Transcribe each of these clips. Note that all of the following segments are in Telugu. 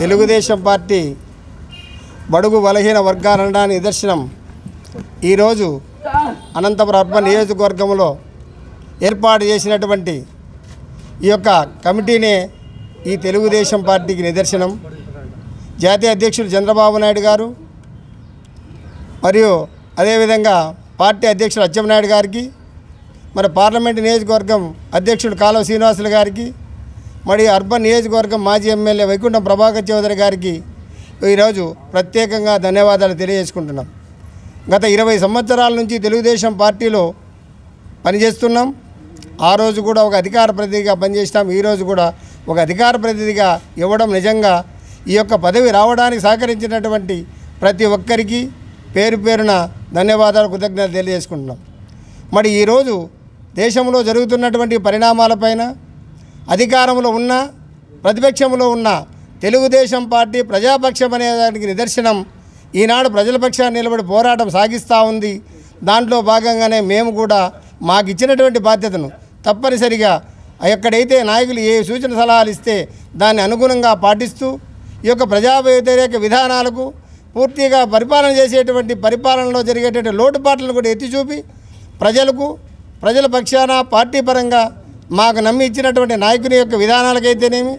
తెలుగుదేశం పార్టీ బడుగు బలహీన వర్గాలనడానికి నిదర్శనం ఈరోజు అనంతపురం అర్బన్ నియోజకవర్గంలో ఏర్పాటు చేసినటువంటి ఈ యొక్క కమిటీనే ఈ తెలుగుదేశం పార్టీకి నిదర్శనం జాతీయ అధ్యక్షుడు చంద్రబాబు నాయుడు గారు మరియు అదేవిధంగా పార్టీ అధ్యక్షుడు అచ్చెంనాయుడు గారికి మరి పార్లమెంటు నియోజకవర్గం అధ్యక్షుడు కాలువ శ్రీనివాసులు గారికి మరి అర్బన్ నియోజకవర్గం మాజీ ఎమ్మెల్యే వైకుంఠం ప్రభాకర్ చౌదరి గారికి ఈరోజు ప్రత్యేకంగా ధన్యవాదాలు తెలియజేసుకుంటున్నాం గత ఇరవై సంవత్సరాల నుంచి తెలుగుదేశం పార్టీలో పనిచేస్తున్నాం ఆ రోజు కూడా ఒక అధికార ప్రతినిధిగా పనిచేసినాం ఈరోజు కూడా ఒక అధికార ప్రతినిధిగా ఇవ్వడం నిజంగా ఈ యొక్క పదవి రావడానికి సహకరించినటువంటి ప్రతి ఒక్కరికి పేరు పేరున ధన్యవాదాలు కృతజ్ఞతలు తెలియజేసుకుంటున్నాం మరి ఈరోజు దేశంలో జరుగుతున్నటువంటి పరిణామాలపైన అధికారంలో ఉన్న ప్రతిపక్షంలో ఉన్న తెలుగుదేశం పార్టీ ప్రజాపక్షం అనే దానికి నిదర్శనం ఈనాడు ప్రజల పక్షాన్ని నిలబడి పోరాటం సాగిస్తూ ఉంది దాంట్లో భాగంగానే మేము కూడా మాకు ఇచ్చినటువంటి బాధ్యతను తప్పనిసరిగా ఎక్కడైతే నాయకులు ఏ సూచన సలహాలు ఇస్తే దాన్ని అనుగుణంగా పాటిస్తూ ఈ యొక్క ప్రజా వ్యతిరేక విధానాలకు పూర్తిగా పరిపాలన చేసేటువంటి పరిపాలనలో జరిగేటువంటి లోటుపాట్లను కూడా ఎత్తి చూపి ప్రజలకు ప్రజల పక్షాన పార్టీ పరంగా మాకు నమ్మి ఇచ్చినటువంటి నాయకుని యొక్క విధానాలకైతేనేమి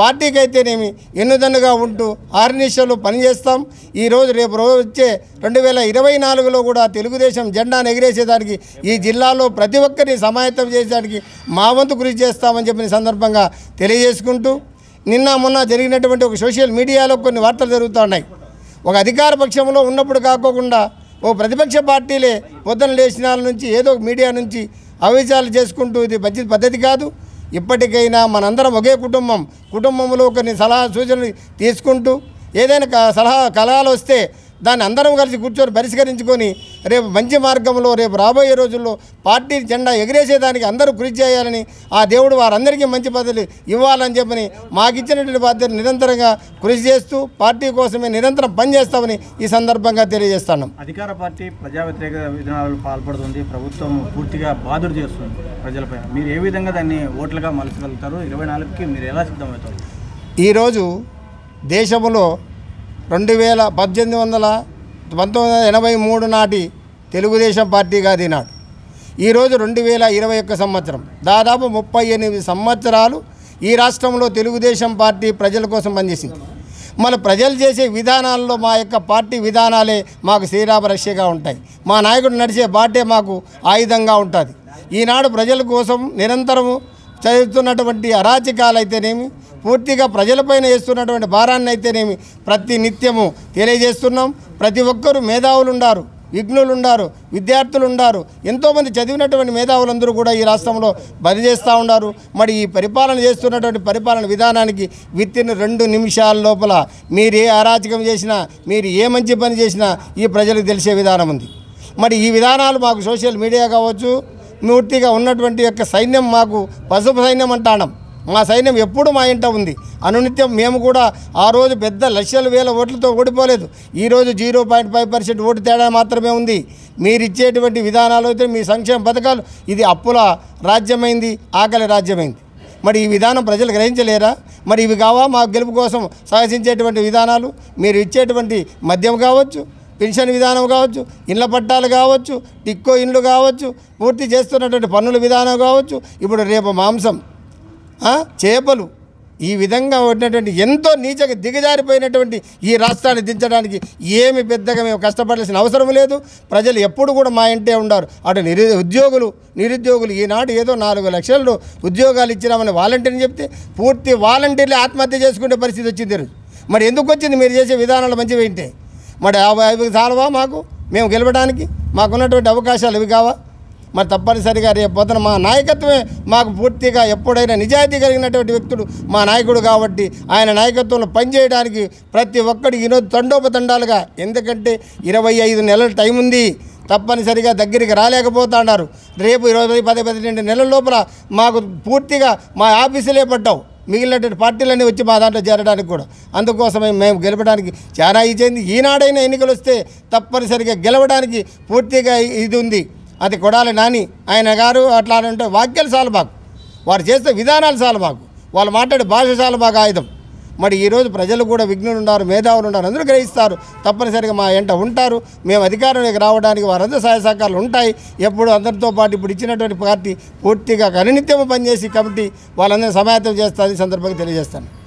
పార్టీకి అయితేనేమి ఎన్నుదన్నుగా ఉంటూ ఆర్నిషలు పనిచేస్తాం ఈరోజు రేపు రోజు వచ్చే రెండు వేల ఇరవై నాలుగులో కూడా తెలుగుదేశం జెండాను ఎగిరేసేదానికి ఈ జిల్లాలో ప్రతి ఒక్కరిని సమాయత్తం చేసేదానికి మా వంతు కృషి చేస్తామని చెప్పిన సందర్భంగా తెలియజేసుకుంటూ నిన్న మొన్న జరిగినటువంటి ఒక సోషల్ మీడియాలో కొన్ని వార్తలు జరుగుతూ ఉన్నాయి ఒక అధికార పక్షంలో ఉన్నప్పుడు కాకోకుండా ఓ ప్రతిపక్ష పార్టీలే పొద్దున లేచిన నుంచి ఏదో మీడియా నుంచి ఆవేశాలు చేసుకుంటూ ఇది మంచి పద్ధతి కాదు ఇప్పటికైనా మనందరం ఒకే కుటుంబం కుటుంబంలో కొన్ని సలహా సూచనలు తీసుకుంటూ ఏదైనా సలహా కలహాలు వస్తే దాన్ని అందరం కలిసి కూర్చొని పరిష్కరించుకొని రేపు మంచి మార్గంలో రేపు రాబోయే రోజుల్లో పార్టీ జెండా ఎగిరేసేదానికి అందరూ కృషి చేయాలని ఆ దేవుడు వారందరికీ మంచి పదవులు ఇవ్వాలని చెప్పని మాకు ఇచ్చినటువంటి బాధ్యత నిరంతరంగా కృషి చేస్తూ పార్టీ కోసమే నిరంతరం పనిచేస్తామని ఈ సందర్భంగా తెలియజేస్తాను అధికార పార్టీ ప్రజా వ్యతిరేక విధానాలు పాల్పడుతుంది ప్రభుత్వం పూర్తిగా బాధుడు చేస్తుంది ప్రజలపై మీరు ఏ విధంగా దాన్ని ఓట్లుగా మలచగలుగుతారు ఇరవై నాలుగుకి మీరు ఎలా సిద్ధమవుతారు ఈరోజు దేశంలో రెండు వేల పద్దెనిమిది వందల పంతొమ్మిది వందల ఎనభై మూడు నాటి తెలుగుదేశం పార్టీగా దినాడు ఈరోజు రెండు వేల ఇరవై ఒక్క సంవత్సరం దాదాపు ముప్పై ఎనిమిది సంవత్సరాలు ఈ రాష్ట్రంలో తెలుగుదేశం పార్టీ ప్రజల కోసం పనిచేసింది మన ప్రజలు చేసే విధానాల్లో మా యొక్క పార్టీ విధానాలే మాకు శ్రీరామరక్షగా ఉంటాయి మా నాయకుడు నడిచే బాటే మాకు ఆయుధంగా ఉంటుంది ఈనాడు ప్రజల కోసం నిరంతరము చదువుతున్నటువంటి అరాచకాలు అయితేనేమి పూర్తిగా ప్రజలపైన వేస్తున్నటువంటి భారాన్ని అయితేనేమి ప్రతి నిత్యము తెలియజేస్తున్నాం ప్రతి ఒక్కరూ మేధావులు ఉండారు విఘ్నులు ఉండారు విద్యార్థులు ఉండారు ఎంతోమంది చదివినటువంటి మేధావులందరూ కూడా ఈ రాష్ట్రంలో చేస్తూ ఉన్నారు మరి ఈ పరిపాలన చేస్తున్నటువంటి పరిపాలన విధానానికి విత్తిన రెండు నిమిషాల లోపల మీరు ఏ అరాచకం చేసినా మీరు ఏ మంచి పని చేసినా ఈ ప్రజలకు తెలిసే విధానం ఉంది మరి ఈ విధానాలు మాకు సోషల్ మీడియా కావచ్చు పూర్తిగా ఉన్నటువంటి యొక్క సైన్యం మాకు పసుపు సైన్యం అంటాం మా సైన్యం ఎప్పుడు మా ఇంట ఉంది అనునిత్యం మేము కూడా ఆ రోజు పెద్ద లక్షల వేల ఓట్లతో ఓడిపోలేదు ఈరోజు zero point five percent vote తేడా మాత్రమే ఉంది మీరు ఇచ్చేటువంటి విధానాలు అయితే మీ సంక్షేమ పథకాలు ఇది అప్పుల రాజ్యమైంది ఆకలి రాజ్యమైంది మరి ఈ విధానం ప్రజలు గ్రహించలేరా మరి ఇవి కావా మా గెలుపు కోసం సాహసించేటువంటి విధానాలు మీరు ఇచ్చేటువంటి మద్యం కావచ్చు పెన్షన్ విధానం కావచ్చు ఇండ్ల పట్టాలు కావచ్చు టిక్కో ఇండ్లు కావచ్చు పూర్తి చేస్తున్నటువంటి పన్నుల విధానం కావచ్చు ఇప్పుడు రేపు మాంసం చేపలు ఈ విధంగా ఉన్నటువంటి ఎంతో నీచగా దిగజారిపోయినటువంటి ఈ రాష్ట్రాన్ని దించడానికి ఏమి పెద్దగా మేము కష్టపడాల్సిన అవసరం లేదు ప్రజలు ఎప్పుడు కూడా మా ఇంటే ఉన్నారు అటు నిరు ఉద్యోగులు నిరుద్యోగులు ఈనాడు ఏదో నాలుగు లక్షలు ఉద్యోగాలు ఇచ్చినామని వాలంటీర్ని చెప్తే పూర్తి వాలంటీర్లు ఆత్మహత్య చేసుకునే పరిస్థితి వచ్చింది మరి ఎందుకు వచ్చింది మీరు చేసే విధానాలు మంచివి ఏంటి మరి అవి చాలవా మాకు మేము గెలవడానికి మాకున్నటువంటి అవకాశాలు ఇవి కావా మరి తప్పనిసరిగా రేపు పొద్దున మా నాయకత్వమే మాకు పూర్తిగా ఎప్పుడైనా నిజాయితీ కలిగినటువంటి వ్యక్తుడు మా నాయకుడు కాబట్టి ఆయన నాయకత్వంలో పనిచేయడానికి ప్రతి ఒక్కడు ఈరోజు తండోపతండాలుగా ఎందుకంటే ఇరవై ఐదు నెలల టైం ఉంది తప్పనిసరిగా దగ్గరికి రాలేకపోతున్నారు రేపు ఇరవై పది పన్నెండు నెలల లోపల మాకు పూర్తిగా మా ఆఫీసులే పడ్డావు మిగిలినటువంటి పార్టీలన్నీ వచ్చి మా దాంట్లో చేరడానికి కూడా అందుకోసమే మేము గెలపడానికి చాలా ఇచ్చింది ఈనాడైనా ఎన్నికలు వస్తే తప్పనిసరిగా గెలవడానికి పూర్తిగా ఇది ఉంది అది కొడాలి నాని ఆయన గారు అట్లా అంటే వాక్యాలు చాలా బాగు వారు చేసే విధానాలు చాలా బాగు వాళ్ళు మాట్లాడే భాష చాలా బాగా ఆయుధం మరి ఈరోజు ప్రజలు కూడా విఘ్నులు ఉన్నారు మేధావులు ఉన్నారు అందరూ గ్రహిస్తారు తప్పనిసరిగా మా ఎంట ఉంటారు మేము అధికారంలోకి రావడానికి వారందరూ సహాయ సహకారాలు ఉంటాయి ఎప్పుడు అందరితో పాటు ఇప్పుడు ఇచ్చినటువంటి పార్టీ పూర్తిగా కనునిత్యము పనిచేసి కమిటీ వాళ్ళందరూ సమాయత్తం ఈ సందర్భంగా తెలియజేస్తాను